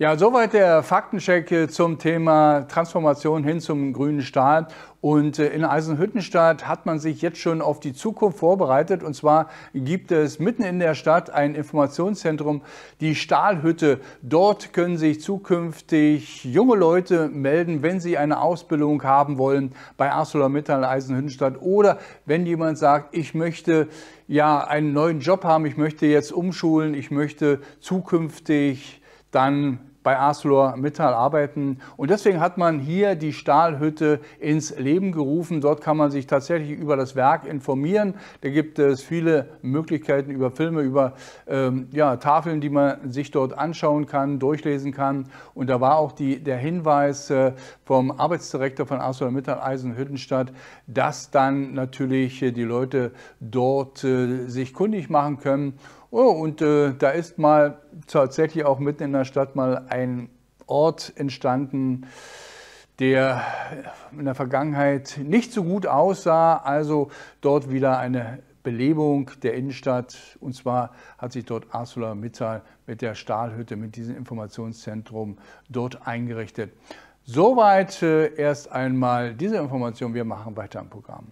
Ja, soweit der Faktencheck äh, zum Thema Transformation hin zum grünen Stahl. Und äh, in Eisenhüttenstadt hat man sich jetzt schon auf die Zukunft vorbereitet. Und zwar gibt es mitten in der Stadt ein Informationszentrum, die Stahlhütte. Dort können sich zukünftig junge Leute melden, wenn sie eine Ausbildung haben wollen bei ArcelorMittal Eisenhüttenstadt oder wenn jemand sagt, ich möchte ja einen neuen Job haben, ich möchte jetzt umschulen, ich möchte zukünftig dann bei ArcelorMittal arbeiten. Und deswegen hat man hier die Stahlhütte ins Leben gerufen. Dort kann man sich tatsächlich über das Werk informieren. Da gibt es viele Möglichkeiten über Filme, über ähm, ja, Tafeln, die man sich dort anschauen kann, durchlesen kann. Und da war auch die, der Hinweis äh, vom Arbeitsdirektor von ArcelorMittal Eisenhüttenstadt, dass dann natürlich äh, die Leute dort äh, sich kundig machen können Oh, und äh, da ist mal tatsächlich auch mitten in der Stadt mal ein Ort entstanden, der in der Vergangenheit nicht so gut aussah. Also dort wieder eine Belebung der Innenstadt. Und zwar hat sich dort Arsula Mittal mit der Stahlhütte, mit diesem Informationszentrum dort eingerichtet. Soweit äh, erst einmal diese Information. Wir machen weiter im Programm.